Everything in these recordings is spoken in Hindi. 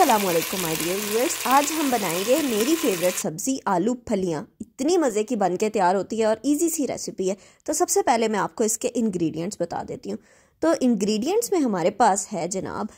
असलम माय डियर व्यूअर्स आज हम बनाएंगे मेरी फेवरेट सब्ज़ी आलू फलियाँ इतनी मज़े की बन के तैयार होती है और इजी सी रेसिपी है तो सबसे पहले मैं आपको इसके इंग्रेडिएंट्स बता देती हूँ तो इंग्रेडिएंट्स में हमारे पास है जनाब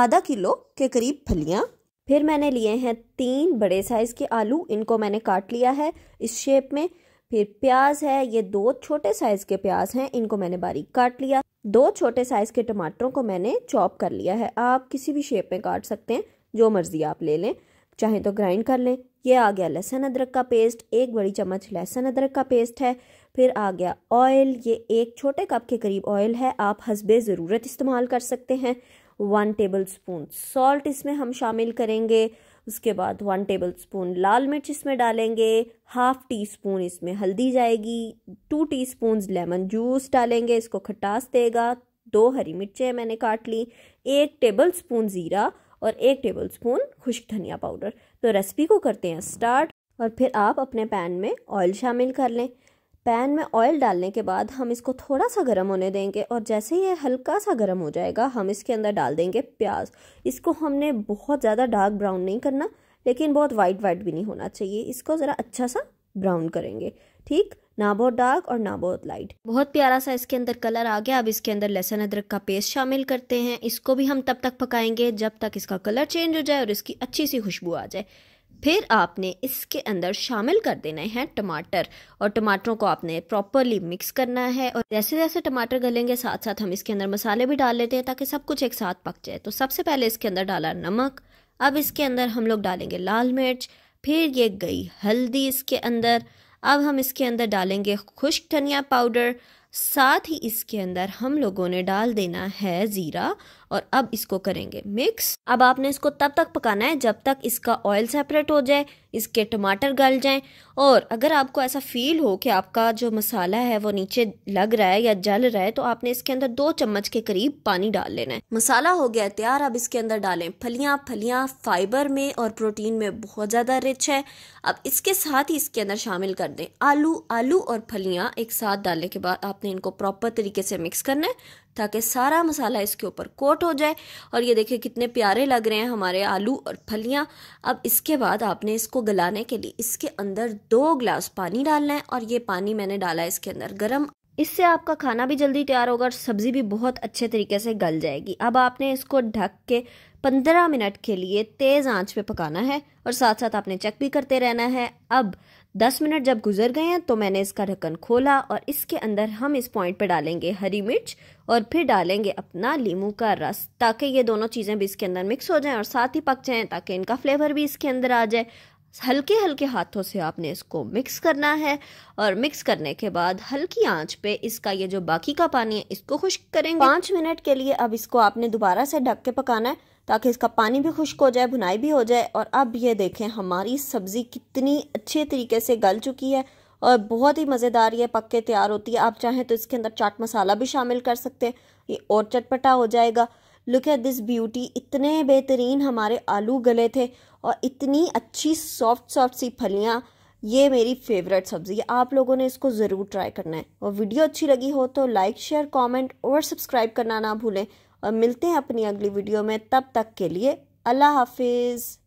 आधा किलो के करीब फलियाँ फिर मैंने लिए हैं तीन बड़े साइज़ के आलू इनको मैंने काट लिया है इस शेप में फिर प्याज है ये दो छोटे साइज़ के प्याज हैं इनको मैंने बारीक काट लिया दो छोटे साइज़ के टमाटरों को मैंने चॉप कर लिया है आप किसी भी शेप में काट सकते हैं जो मर्ज़ी आप ले लें चाहे तो ग्राइंड कर लें ये आ गया लहसुन अदरक का पेस्ट एक बड़ी चम्मच लहसुन अदरक का पेस्ट है फिर आ गया ऑयल ये एक छोटे कप के करीब ऑयल है आप हसबे ज़रूरत इस्तेमाल कर सकते हैं वन टेबल स्पून सॉल्ट इसमें हम शामिल करेंगे उसके बाद वन टेबल स्पून लाल मिर्च इसमें डालेंगे हाफ टी स्पून इसमें हल्दी जाएगी two teaspoon lemon juice डालेंगे इसको खटास देगा दो हरी मिर्चें मैंने काट ली एक टेबल स्पून ज़ीरा और एक टेबल स्पून खुश्क धनिया पाउडर तो रेसिपी को करते हैं स्टार्ट और फिर आप अपने पैन में ऑयल शामिल कर लें पैन में ऑयल डालने के बाद हम इसको थोड़ा सा गर्म होने देंगे और जैसे ही ये हल्का सा गर्म हो जाएगा हम इसके अंदर डाल देंगे प्याज इसको हमने बहुत ज़्यादा डार्क ब्राउन नहीं करना लेकिन बहुत वाइट वाइट भी नहीं होना चाहिए इसको ज़रा अच्छा सा ब्राउन करेंगे ठीक ना बहुत डार्क और ना बहुत लाइट बहुत प्यारा सा इसके अंदर कलर आ गया अब इसके अंदर लहसुन अदरक का पेस्ट शामिल करते हैं इसको भी हम तब तक पकाएंगे जब तक इसका कलर चेंज हो जाए और इसकी अच्छी सी खुशबू आ जाए फिर आपने इसके अंदर शामिल कर देने हैं टमाटर और टमाटरों को आपने प्रॉपरली मिक्स करना है और जैसे जैसे टमाटर गलेंगे साथ साथ हम इसके अंदर मसाले भी डाल लेते हैं ताकि सब कुछ एक साथ पक जाए तो सबसे पहले इसके अंदर डाला नमक अब इसके अंदर हम लोग डालेंगे लाल मिर्च फिर ये गई हल्दी इसके अंदर अब हम इसके अंदर डालेंगे खुश्क धनिया पाउडर साथ ही इसके अंदर हम लोगों ने डाल देना है ज़ीरा और अब इसको करेंगे मिक्स अब आपने इसको तब तक पकाना है जब तक इसका ऑयल सेपरेट हो जाए इसके टमाटर गल जाएं और अगर आपको ऐसा फील हो कि आपका जो मसाला है वो नीचे लग रहा है या जल रहा है तो आपने इसके अंदर दो चम्मच के करीब पानी डाल लेना है मसाला हो गया तैयार अब इसके अंदर डालें फलियाँ फलियाँ फाइबर में और प्रोटीन में बहुत ज़्यादा रिच है अब इसके साथ ही इसके अंदर शामिल कर दें आलू आलू और फलियाँ एक साथ डालने के बाद आप आपने इनको प्रॉपर तरीके से मिक्स करना है ताकि सारा मसाला इसके ऊपर कोट हो जाए और ये देखिए कितने प्यारे लग रहे हैं हमारे आलू और फलियाँ अब इसके बाद आपने इसको गलाने के लिए इसके अंदर दो ग्लास पानी डालना है और ये पानी मैंने डाला है इसके अंदर गर्म इससे आपका खाना भी जल्दी तैयार होगा और सब्ज़ी भी बहुत अच्छे तरीके से गल जाएगी अब आपने इसको ढक के पंद्रह मिनट के लिए तेज़ आंच पे पकाना है और साथ साथ आपने चेक भी करते रहना है अब दस मिनट जब गुजर गए हैं तो मैंने इसका ढक्कन खोला और इसके अंदर हम इस पॉइंट पे डालेंगे हरी मिर्च और फिर डालेंगे अपना लीमू का रस ताकि ये दोनों चीज़ें भी इसके अंदर मिक्स हो जाएं और साथ ही पक जाएं ताकि इनका फ्लेवर भी इसके अंदर आ जाए हल्के हल्के हाथों से आपने इसको मिक्स करना है और मिक्स करने के बाद हल्की आंच पे इसका ये जो बाकी का पानी है इसको खुश्क करेंगे पाँच मिनट के लिए अब इसको आपने दोबारा से ढक के पकाना है ताकि इसका पानी भी खुश्क हो जाए भुनाई भी हो जाए और अब ये देखें हमारी सब्ज़ी कितनी अच्छे तरीके से गल चुकी है और बहुत ही मज़ेदार ये पक के तैयार होती है आप चाहें तो इसके अंदर चाट मसाला भी शामिल कर सकते हैं ये और चटपटा हो जाएगा लुक एट दिस ब्यूटी इतने बेहतरीन हमारे आलू गले थे और इतनी अच्छी सॉफ्ट सॉफ्ट सी फलियाँ ये मेरी फेवरेट सब्ज़ी है आप लोगों ने इसको ज़रूर ट्राई करना है और वीडियो अच्छी लगी हो तो लाइक शेयर कमेंट और सब्सक्राइब करना ना भूलें और मिलते हैं अपनी अगली वीडियो में तब तक के लिए अल्लाह हाफिज़